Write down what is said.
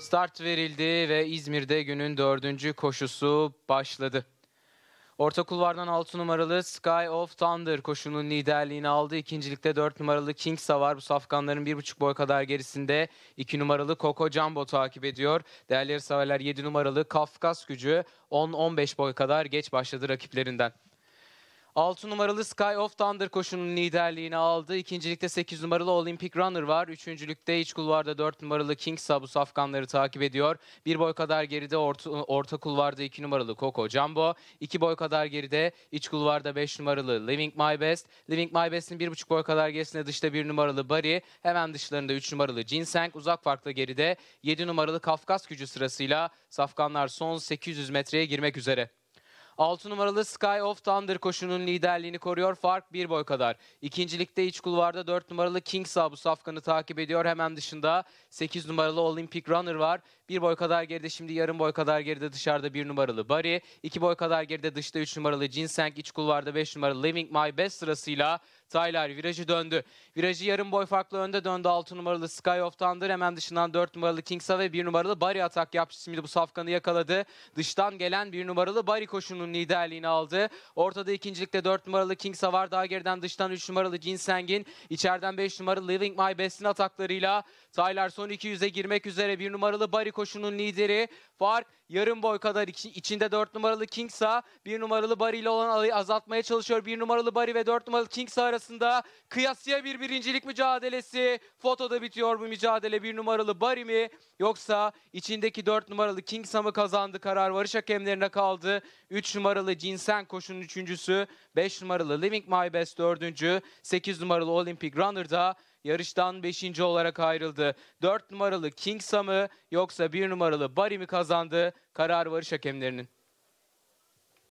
Start verildi ve İzmir'de günün dördüncü koşusu başladı. Orta kulvardan 6 numaralı Sky of Thunder koşunun liderliğini aldı. İkincilikte 4 numaralı King Savar bu safkanların 1,5 boy kadar gerisinde. 2 numaralı Coco Jumbo takip ediyor. değerli severler 7 numaralı Kafkas gücü 10-15 boy kadar geç başladı rakiplerinden. 6 numaralı Sky of Thunder koşunun liderliğini aldı. İkincilikte 8 numaralı Olympic Runner var. Üçüncülükte iç kulvarda 4 numaralı King Sabu Afganları takip ediyor. Bir boy kadar geride orta, orta kulvarda 2 numaralı Coco Jumbo. 2 boy kadar geride iç kulvarda 5 numaralı Living My Best. Living My Best'in 1,5 boy kadar gerisinde dışta 1 numaralı Barry. Hemen dışlarında 3 numaralı Ginseng. Uzak farkla geride 7 numaralı Kafkas gücü sırasıyla Safkanlar son 800 metreye girmek üzere. 6 numaralı Sky of Thunder koşunun liderliğini koruyor. Fark bir boy kadar. İkincilikte iç kulvarda 4 numaralı King Sabu safkanı takip ediyor. Hemen dışında 8 numaralı Olympic Runner var. Bir boy kadar geride şimdi yarım boy kadar geride dışarıda 1 numaralı Barry. 2 boy kadar geride dışta 3 numaralı Ginseng. iç kulvarda 5 numaralı Living My Best sırasıyla Taylar virajı döndü. Virajı yarım boy farklı önde döndü 6 numaralı Sky of Thunder. Hemen dışından 4 numaralı Kingsa ve 1 numaralı Barry atak yaptı. Şimdi bu safkanı yakaladı. Dıştan gelen 1 numaralı Barry koşunun liderliğini aldı. Ortada ikincilikte 4 numaralı Kingsa var. Daha geriden dıştan 3 numaralı Ginseng'in. içeriden 5 numaralı Living My Best'in ataklarıyla Taylar son 200'e girmek üzere. 1 numaralı Barry koşunun lideri. Fark yarım boy kadar içinde 4 numaralı Kingsa. 1 numaralı Barry ile olan alayı azaltmaya çalışıyor. 1 numaralı Barry ve 4 numaralı Kingsa arasında arasında kıyasıya bir birincilik mücadelesi. Fotoda bitiyor bu mücadele. Bir numaralı Barry mi yoksa içindeki dört numaralı King Sam'ı kazandı. Karar varış hakemlerine kaldı. Üç numaralı Jinsen koşun üçüncüsü. Beş numaralı Living My Best dördüncü. Sekiz numaralı Olympic Runner da yarıştan 5. olarak ayrıldı. 4 numaralı King Sam'ı yoksa 1 numaralı Barry mi kazandı? Karar varış hakemlerinin.